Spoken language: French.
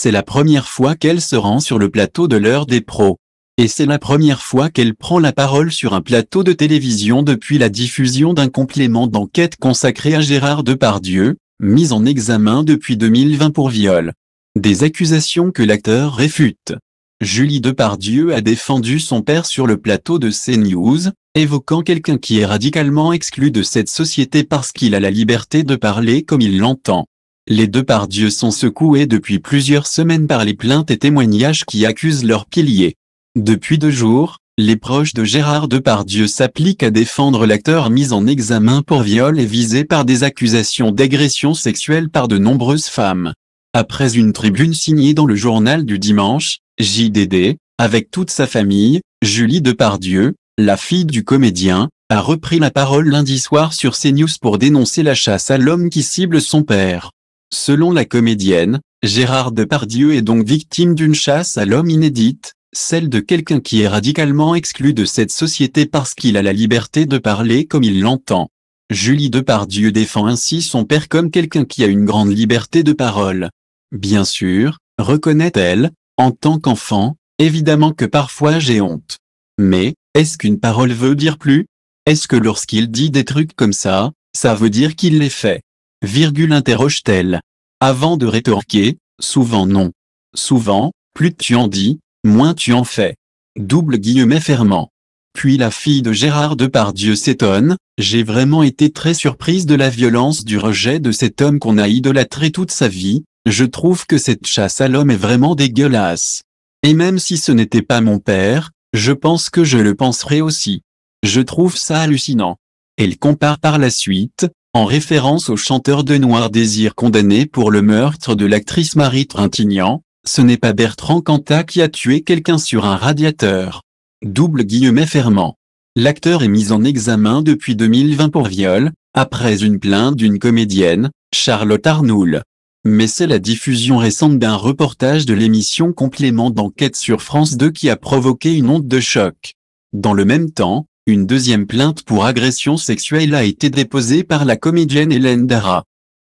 C'est la première fois qu'elle se rend sur le plateau de l'heure des pros. Et c'est la première fois qu'elle prend la parole sur un plateau de télévision depuis la diffusion d'un complément d'enquête consacré à Gérard Depardieu, mis en examen depuis 2020 pour viol. Des accusations que l'acteur réfute. Julie Depardieu a défendu son père sur le plateau de CNews, évoquant quelqu'un qui est radicalement exclu de cette société parce qu'il a la liberté de parler comme il l'entend. Les deux sont secoués depuis plusieurs semaines par les plaintes et témoignages qui accusent leurs piliers. Depuis deux jours, les proches de Gérard Depardieu s'appliquent à défendre l'acteur mis en examen pour viol et visé par des accusations d'agression sexuelle par de nombreuses femmes. Après une tribune signée dans le journal du dimanche, JDD, avec toute sa famille, Julie Depardieu, la fille du comédien, a repris la parole lundi soir sur CNews pour dénoncer la chasse à l'homme qui cible son père. Selon la comédienne, Gérard Depardieu est donc victime d'une chasse à l'homme inédite, celle de quelqu'un qui est radicalement exclu de cette société parce qu'il a la liberté de parler comme il l'entend. Julie Depardieu défend ainsi son père comme quelqu'un qui a une grande liberté de parole. Bien sûr, reconnaît-elle, en tant qu'enfant, évidemment que parfois j'ai honte. Mais, est-ce qu'une parole veut dire plus Est-ce que lorsqu'il dit des trucs comme ça, ça veut dire qu'il les fait Virgule interroge-t-elle. Avant de rétorquer, souvent non. Souvent, plus tu en dis, moins tu en fais. Double guillemet fermant. Puis la fille de Gérard Depardieu s'étonne, j'ai vraiment été très surprise de la violence du rejet de cet homme qu'on a idolâtré toute sa vie, je trouve que cette chasse à l'homme est vraiment dégueulasse. Et même si ce n'était pas mon père, je pense que je le penserais aussi. Je trouve ça hallucinant. Elle compare par la suite, en référence au chanteur de noir Désir condamné pour le meurtre de l'actrice Marie Trintignant, ce n'est pas Bertrand Cantat qui a tué quelqu'un sur un radiateur. Double guillemet fermant. L'acteur est mis en examen depuis 2020 pour viol, après une plainte d'une comédienne, Charlotte Arnoul. Mais c'est la diffusion récente d'un reportage de l'émission Complément d'enquête sur France 2 qui a provoqué une onde de choc. Dans le même temps, une deuxième plainte pour agression sexuelle a été déposée par la comédienne Hélène Dara.